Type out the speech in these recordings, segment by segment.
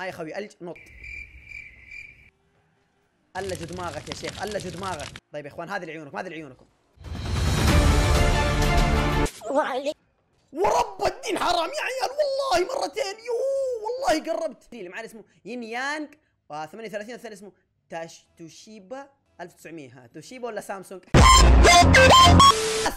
ها يا خوي الج نط ألجوا دماغك يا شيخ ألجوا دماغك طيب يا اخوان هذه لعيونكم هذه عيونكم ورب الدين حرام يا عيال والله مرتين يوه والله قربت اللي معاه اسمه ين و 38 الثاني اسمه تاش توشيبا 1900 ها توشيبا ولا سامسونج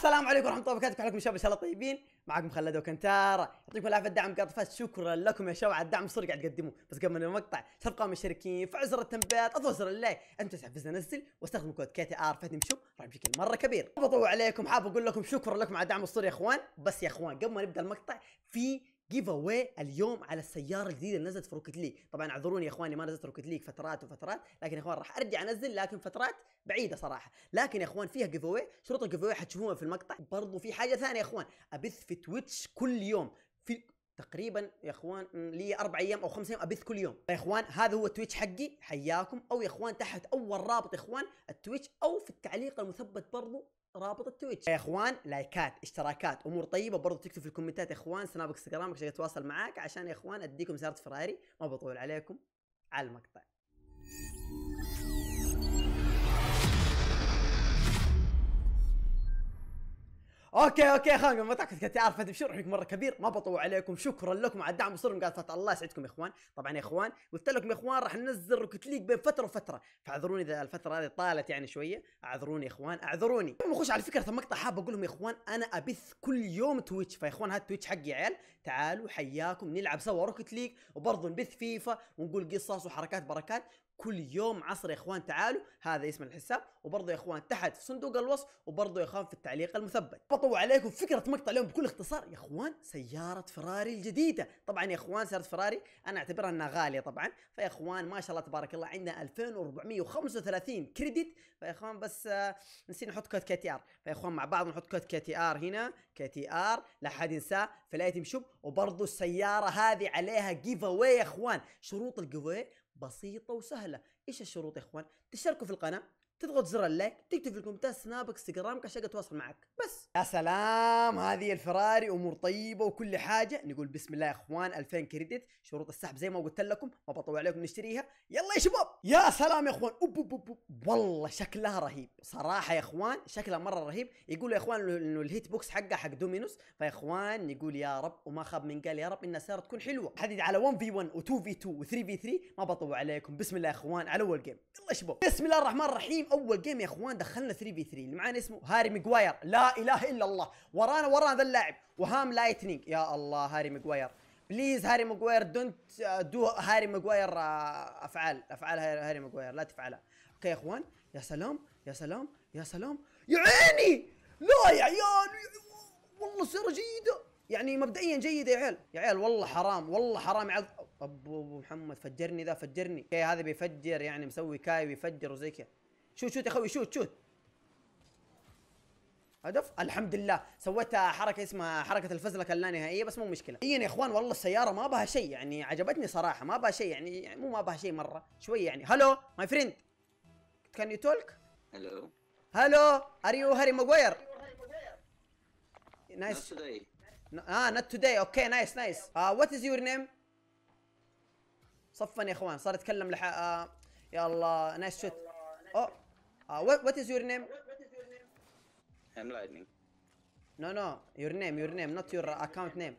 السلام عليكم ورحمه الله وبركاته عليكم شباب ان شاء الله طيبين معكم خلد وكنتار يعطيكم العافيه الدعم قاطفات شكرا لكم يا شباب على الدعم الصدق قاعد تقدموه بس قبل نبدا المقطع قام مشتركين في عزر التنبيهات اضغطوا زر اللايك انتم تحفزنا انزل واستخدم كود كي تي ار فاتني مشوب راح بشكل مره كبير بطول عليكم حاب اقول لكم شكرا لكم على الدعم الصوري يا اخوان بس يا اخوان قبل ما نبدا المقطع في جيف اواي اليوم على السياره الجديده اللي نزلت في روكيت ليج طبعا اعذروني يا اخواني ما نزلت روكيت ليج فترات وفترات لكن يا اخوان راح ارجع انزل لكن فترات بعيده صراحه لكن يا اخوان فيها جيف اواي شروط الجيف اواي حتشوفوها في المقطع برضو في حاجه ثانيه يا اخوان ابث في تويتش كل يوم في تقريبا يا اخوان لي اربع ايام او خمس ايام ابث كل يوم يا اخوان هذا هو التويتش حقي حياكم او يا اخوان تحت اول رابط يا اخوان التويتش او في التعليق المثبت برضو رابط التويتش يا اخوان لايكات اشتراكات امور طيبه برضو تكتب في الكومنتات يا اخوان سنابك انستغرامك عشان اتواصل معاك عشان يا اخوان اديكم سياره فراري ما بطول عليكم على المقطع اوكي اوكي خلنا ما تعرف كنت عارف هذا بشرحك مره كبير ما بطوع عليكم شكرا لكم على الدعم وصلهم قالت فتره الله يسعدكم يا اخوان طبعا يا اخوان قلت لكم يا اخوان راح ننزل روكت ليج بين فتره وفتره فاعذروني اذا الفتره هذه طالت يعني شويه اعذروني يا اخوان اعذروني قبل ما اخش على فكره المقطع حاب اقول لهم يا اخوان انا ابث كل يوم تويتش فيا اخوان هذا تويتش حقي يا عيال تعالوا حياكم نلعب سوا روكت ليج وبرضه نبث فيفا ونقول قصص وحركات بركات كل يوم عصر يا اخوان تعالوا هذا اسم الحساب وبرضه يا اخوان تحت في صندوق الوصف وبرضه يا اخوان في التعليق المثبت بطو عليكم فكره مقطع اليوم بكل اختصار يا اخوان سياره فراري الجديده طبعا يا اخوان سياره فراري انا اعتبرها انها غاليه طبعا فيا اخوان ما شاء الله تبارك الله عندنا 2435 كريدت فيا اخوان بس آه، نسينا نحط كود كي تي ار فيا اخوان مع بعض نحط كود كي تي ار هنا كي تي ار لا حد ينساه في الايتم شوب وبرضه السياره هذه عليها جيف اواي يا اخوان شروط الجيف بسيطة وسهلة ايش الشروط يا اخوان تشتركوا في القناة تضغط زر اللايك تكتب في الكومنتات سنابك انستغرامك عشان اتواصل معك بس يا سلام هذه الفراري امور طيبه وكل حاجه نقول بسم الله يا اخوان 2000 كريدت شروط السحب زي ما قلت لكم ما بطول عليكم نشتريها يلا يا شباب يا سلام يا اخوان أوب أوب أوب. والله شكلها رهيب صراحه يا اخوان شكلها مره رهيب يقول يا اخوان انه الهيت بوكس حقها حق دومينوس فيا اخوان نقول يا رب وما خاب من قال يا رب انها صارت تكون حلوه حديد على 1 في 1 و2 في 2 و3 في 3 ما بطول عليكم بسم الله يا اخوان على اول جيم يلا يا شباب بسم الله الرحمن الرحيم اول جيم يا اخوان دخلنا 3 في 3 اللي معانا اسمه هاري ماجواير لا اله الا الله ورانا ورانا ذا اللاعب وهام لايتنينج يا الله هاري ماجواير بليز هاري ماجواير دونت دو هاري ماجواير uh, افعال افعال هاري ماجواير لا تفعلها اوكي يا اخوان يا سلام يا سلام يا سلام يا عيني لا يا عيال والله سيرة جيدة يعني مبدئيا جيدة يا عيال يا عيال والله حرام والله حرام يا ابو محمد فجرني ذا فجرني اوكي هذا بيفجر يعني مسوي كاي ويفجر وزي كذا شوت شوت يا اخوي شوت شوت هدف الحمد لله سويت حركه اسمها حركه الفزلكه اللانهائيه بس مو مشكله ايا يا اخوان والله السياره ما بها شيء يعني عجبتني صراحه ما بها شيء يعني, مو ما بها شيء مره شويه يعني هلو ماي فريند كان يو تولك هلو هلو ار يو هاري ماجوير نايس اه نوت توداي اوكي نايس نايس وات از يور نيم صفن يا اخوان صار يتكلم لح آه يا الله نايس شوت Uh, what what is your name? I'm lightning. نو نو يور نيم يور نيم نوت يور اكونت نيم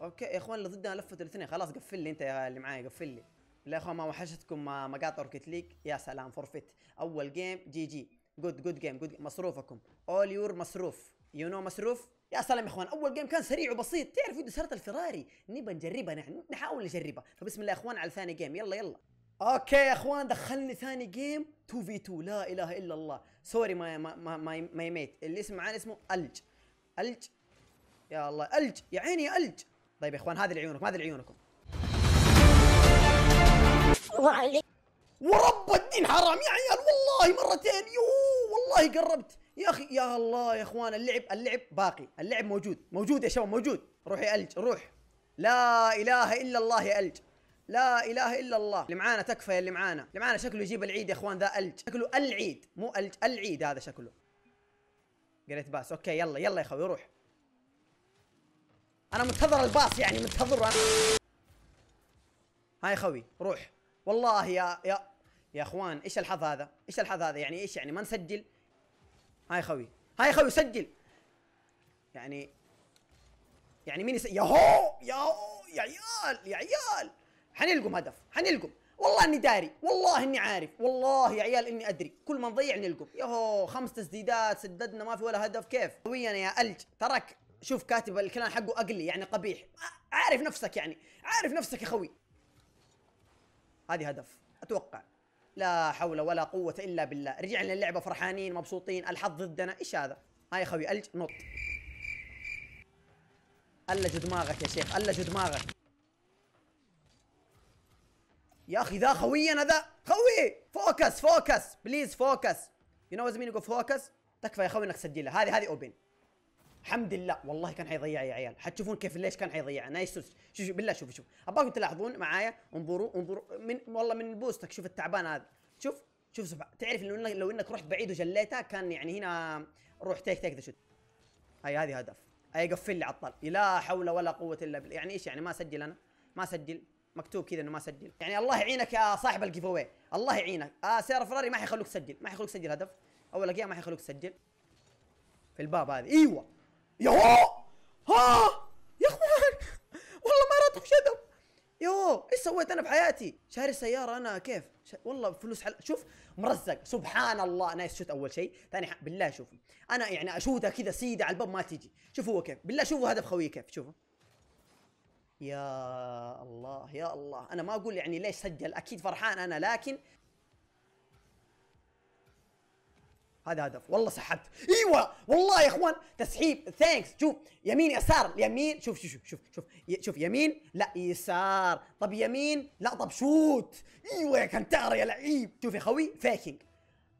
اوكي يا اخوان اللي ضدنا لفت الاثنين خلاص قفل لي انت يا اللي معاي قفل لي لا يا اخوان ما وحشتكم مقاطع روكيت ليج يا سلام فورفيت اول جيم جي جي جود جود جيم جود مصروفكم اول يور مصروف يو نو مصروف يا سلام يا اخوان اول جيم كان سريع وبسيط تعرفوا دي سياره الفراري نبى نجربها نحن نحاول نجربها فبسم الله يا اخوان على ثاني جيم يلا يلا اوكي يا اخوان دخلني ثاني جيم 2 في 2 لا اله الا الله سوري ما ما ما, ما, ميت اللي اسمه معانا اسمه الج الج يا الله الج يا عيني يا الج طيب يا اخوان هذه لعيونكم هذه لعيونكم ورب الدين حرام يا عيال والله مرتين يوه والله قربت يا اخي يا الله يا اخوان اللعب اللعب باقي اللعب موجود موجود يا شباب موجود روح يا الج روح لا اله الا الله يا الج لا اله الا الله اللي معانا تكفى يا اللي معانا اللي معانا شكله يجيب العيد يا اخوان ذا الج شكله العيد مو الج العيد هذا شكله قريت باس اوكي يلا يلا يا خوي روح انا منتظر الباص يعني منتظر انا هاي خوي روح والله يا يا يا اخوان ايش الحظ هذا ايش الحظ هذا يعني ايش يعني ما نسجل هاي خوي هاي خوي سجل يعني يعني مين يس... يا هو يا هو يا عيال يا عيال حنلقم هدف حنلقم والله اني داري والله اني عارف والله يا عيال اني ادري كل ما نضيع نلقم يهو خمس تسديدات سددنا ما في ولا هدف كيف قويا يا الج ترك شوف كاتب الكلام حقه اقلي يعني قبيح عارف نفسك يعني عارف نفسك يا خوي هذه هدف اتوقع لا حول ولا قوة الا بالله رجعنا للعبة فرحانين مبسوطين الحظ ضدنا ايش هذا هاي خوي الج نط الج دماغك يا شيخ الج دماغك يا اخي ذا خوي انا ذا خوي فوكس فوكس بليز فوكس يو نو مين يقول فوكس تكفى يا خوي انك تسجلها هذه هذه اوبن الحمد لله والله كان حيضيع يا عيال حتشوفون كيف ليش كان حيضيع انا شوف شوف بالله شوف شوف ابغاكم تلاحظون معايا انظروا انظروا من والله من بوستك شوف التعبان هذا شوف شوف سبع. تعرف لو انك لو انك رحت بعيد وجليتها كان يعني هنا روح تيك تيك ذا شوت هاي هذه هدف اي قفل لي عطل لا حول ولا قوه الا بالله يعني ايش يعني ما اسجل انا ما اسجل مكتوب كذا انه ما سجل يعني الله يعينك يا صاحب الجيف اوي الله يعينك آه سيارة فراري ما حيخلوك تسجل ما حيخلوك تسجل هدف اول جيم ما حيخلوك تسجل في الباب هذه ايوه يوه ها يا اخوان والله ما راتخ شدب يو ايش سويت انا بحياتي؟ شاري سيارة انا كيف؟ ش... والله فلوس حل... شوف مرزق سبحان الله نايس شوت اول شيء، ثاني ح... بالله شوف انا يعني اشوتها كذا سيدة على الباب ما تيجي، شوف هو كيف، بالله شوفوا هدف خويه كيف، شوفوا يا الله يا الله انا ما اقول يعني ليش سجل اكيد فرحان انا لكن هذا هدف والله سحبت ايوه والله يا اخوان تسحيب ثانكس شوف يمين يسار يمين شوف شوف شوف شوف شوف يمين لا يسار طب يمين لا طب شوت ايوه يا كنتار يا لعيب شوف يا خوي فيكينج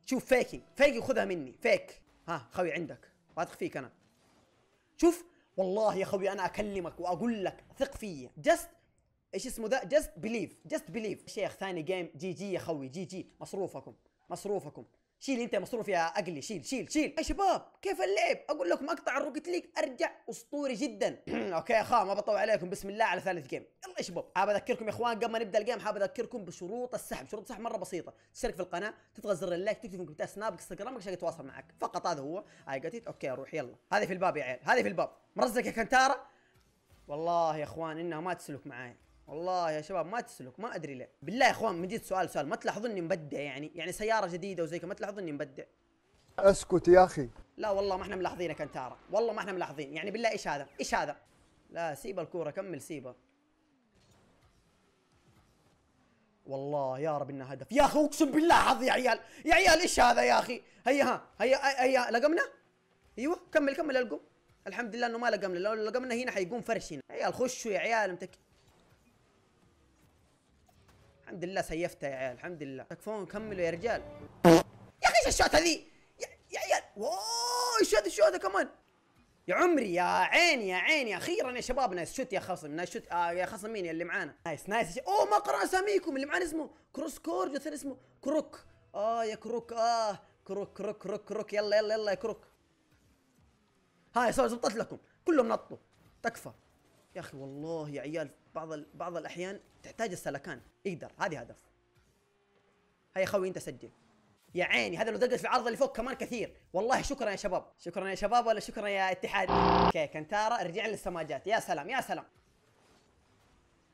شوف فيكينج فيكينج خذها مني فيك ها خوي عندك واثق فيك انا شوف والله يا خوي انا اكلمك واقول لك ثق فيا جست ايش اسمه ذا جست بليف جست بليف شيخ ثاني جيم جي جي يا خوي جي جي مصروفكم مصروفكم شيل انت مصروف يا اقلي شيل شيل شيل يا شباب كيف اللعب اقول لكم اقطع الروكت ليج ارجع اسطوري جدا اوكي يا ما بطول عليكم بسم الله على ثالث جيم يلا يا شباب حاب اذكركم يا اخوان قبل ما نبدا الجيم حاب اذكركم بشروط السحب شروط السحب مره بسيطه تشترك في القناه تضغط زر اللايك تكتب في كومنتات سناب انستغرام عشان يتواصل معك فقط هذا هو اي جت اوكي روح يلا هذه في الباب يا عيال هذه في الباب مرزق يا كنتاره والله يا اخوان انها ما تسلك معي والله يا شباب ما تسلك ما ادري ليه بالله يا اخوان من جد سؤال سؤال ما تلاحظون اني مبدع يعني يعني سياره جديده وزي كذا ما تلاحظون اني مبدع اسكت يا اخي لا والله ما احنا ملاحظينك انت ترى والله ما احنا ملاحظين يعني بالله ايش هذا ايش هذا لا سيب الكوره كمل سيبها والله يا رب انه هدف يا اخي اقسم بالله حظ يا عيال يا عيال ايش هذا يا اخي هيا ها هيا هيا لقمنا ايوه كمل كمل القم الحمد لله انه ما لقمنا لو لقمنا هنا حيقوم فرش هنا عيال خشوا يا عيال متك الحمد لله سيفتها يا عيال الحمد لله تكفون كملوا يا رجال يا اخي ايش الشوت ذي يا, عيال واو ايش هذا الشوت كمان يا عمري يا عيني يا عيني اخيرا يا شباب نايس شوت يا خصم نايس شوت آه يا خصم مين اللي معانا نايس نايس اوه ما قرا اساميكم اللي معانا اسمه كروس كورج والثاني اسمه كروك اه يا كروك اه كروك كروك كروك كروك يلا يلا يلا يا كروك هاي صار زبطت لكم كلهم نطوا تكفى يا اخي والله يا عيال بعض بعض الاحيان تحتاج السلكان اقدر هذه هدف هيا خوي انت سجل يا عيني هذا لو دقت في العرض اللي فوق كمان كثير والله شكرا يا شباب شكرا يا شباب ولا شكرا يا اتحاد اوكي كنتارا رجع للسماجات يا سلام يا سلام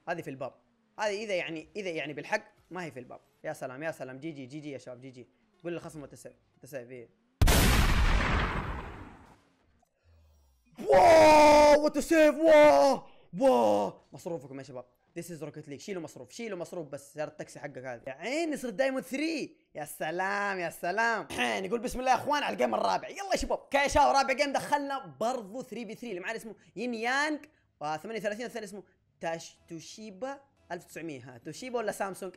هذه في الباب هذه اذا يعني اذا يعني بالحق ما هي في الباب يا سلام يا سلام جي جي جي جي يا شباب جي جي قول للخصم متسع متسع ايه واو وات سيف واو واو مصروفكم يا شباب ذيس از روكيت ليج شيلوا مصروف شيلوا مصروف بس سيارة التاكسي حقك هذا يا عيني صرت دايموند 3 يا سلام يا سلام الحين يقول بسم الله يا اخوان على الجيم الرابع يلا يا شباب كايشاو رابع جيم دخلنا برضو 3 في 3 اللي معنا اسمه ين يانج و38 الثاني اسمه تاش توشيبا 1900 ها توشيبا ولا سامسونج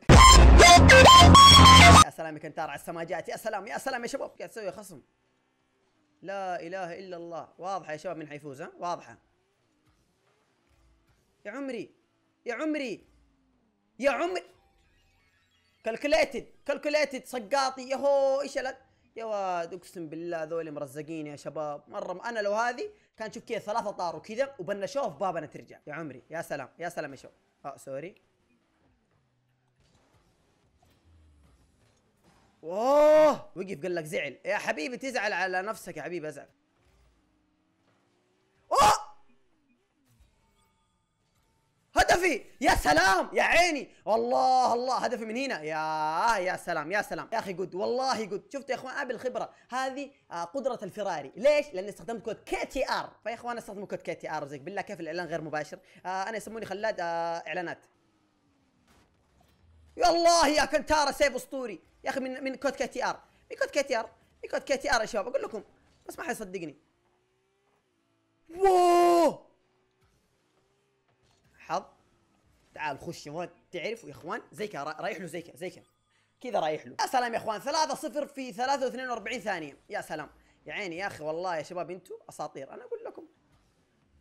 يا سلام يا كنتار على السماجات يا سلام يا سلام يا شباب قاعد تسوي خصم لا اله الا الله واضحه يا شباب من حيفوز ها واضحه يا عمري يا عمري يا عمري كالكوليتد كالكوليتد سقاطي هو ايش يا واد اقسم بالله ذول مرزقين يا شباب مره انا لو هذه كان شوف كذا ثلاثه طاروا كذا وبنشوه في بابنا ترجع يا عمري يا سلام يا سلام يا شو اه سوري اوه وقف قال لك زعل يا حبيبي تزعل على نفسك يا حبيبي ازعل هدفي يا سلام يا عيني والله الله هدفي من هنا يا يا سلام يا سلام يا اخي قد والله قد شفت يا اخوان ابي الخبره هذه آه، قدره الفراري ليش لاني استخدمت كود كي تي ار فيا اخوان استخدموا كود كي تي ار زيك بالله كيف الاعلان غير مباشر آه، انا يسموني خلاد آه، اعلانات يا الله يا كنتارا سيف اسطوري يا اخي من من كود كي تي ار من كود كي تي ار من كود كي تي ار يا شباب اقول لكم بس ما حد يصدقني تعال خش هون تعرف يا اخوان زي كذا رايح له زي كذا زي كذا كذا رايح له يا سلام يا اخوان 3 0 في 3 42 ثانيه يا سلام يا عيني يا اخي والله يا شباب انتم اساطير انا اقول لكم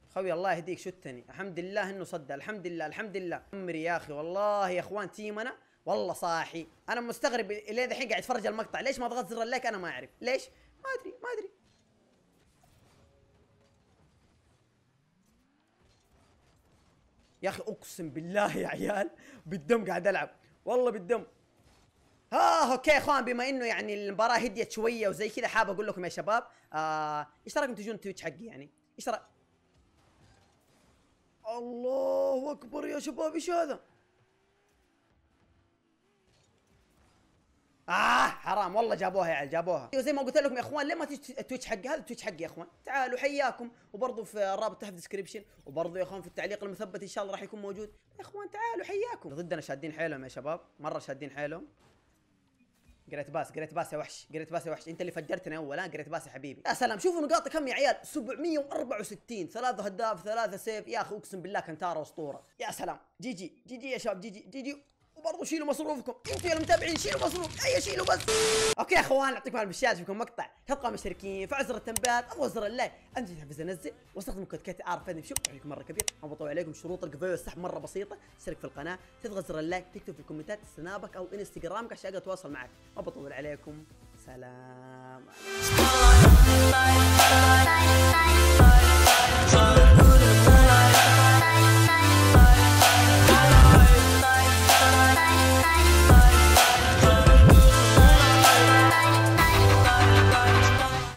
خوي الله يهديك شتني الحمد لله انه صدى الحمد لله الحمد لله عمري يا اخي والله يا اخوان تيمنا والله صاحي انا مستغرب الين الحين قاعد اتفرج المقطع ليش ما ضغط زر اللايك انا ما اعرف ليش ما ادري ما ادري يا اخي اقسم بالله يا عيال بالدم قاعد العب والله بالدم اه اوكي يا اخوان بما انه يعني المباراه هديت شويه وزي كذا حاب اقول لكم يا شباب آه ايش رايكم تجون تويتش حقي يعني ايش رايكم الله اكبر يا شباب ايش هذا حرام نعم، والله جابوها يا عيال جابوها وزي أيوة، ما قلت لكم يا اخوان ليه ما تيجي التويتش حقي هذا التويتش حقي يا اخوان تعالوا حياكم وبرضه في الرابط تحت الديسكربشن وبرضه يا اخوان في التعليق المثبت ان شاء الله راح يكون موجود يا اخوان تعالوا حياكم ضدنا شادين حيلهم يا شباب مره شادين حيلهم قريت باس قريت باس يا وحش قريت باس يا وحش انت اللي فجرتني اول انا قريت باس يا حبيبي يا سلام شوفوا نقاطي كم يا عيال 764 ثلاثة هداف ثلاثة سيف يا اخي اقسم بالله كنتاره اسطورة يا سلام جي جي جي جي يا شباب جي جي جي جي وبرضه شيلوا مصروفكم انتوا يا المتابعين شيلوا مصروف اي شيلوا بس اوكي يا اخوان اعطيكم البشاش فيكم مقطع تبقى مشتركين زر التنبيهات او زر اللايك انت تحفز انزل واستخدم كود كاتي ار فادني شوف عليكم مره كبير ما بطول عليكم شروط القفايه والسحب مره بسيطه اشترك في القناه تضغط زر اللايك تكتب في الكومنتات سنابك او انستغرامك عشان اقدر اتواصل معك ما بطول عليكم سلام عليكم.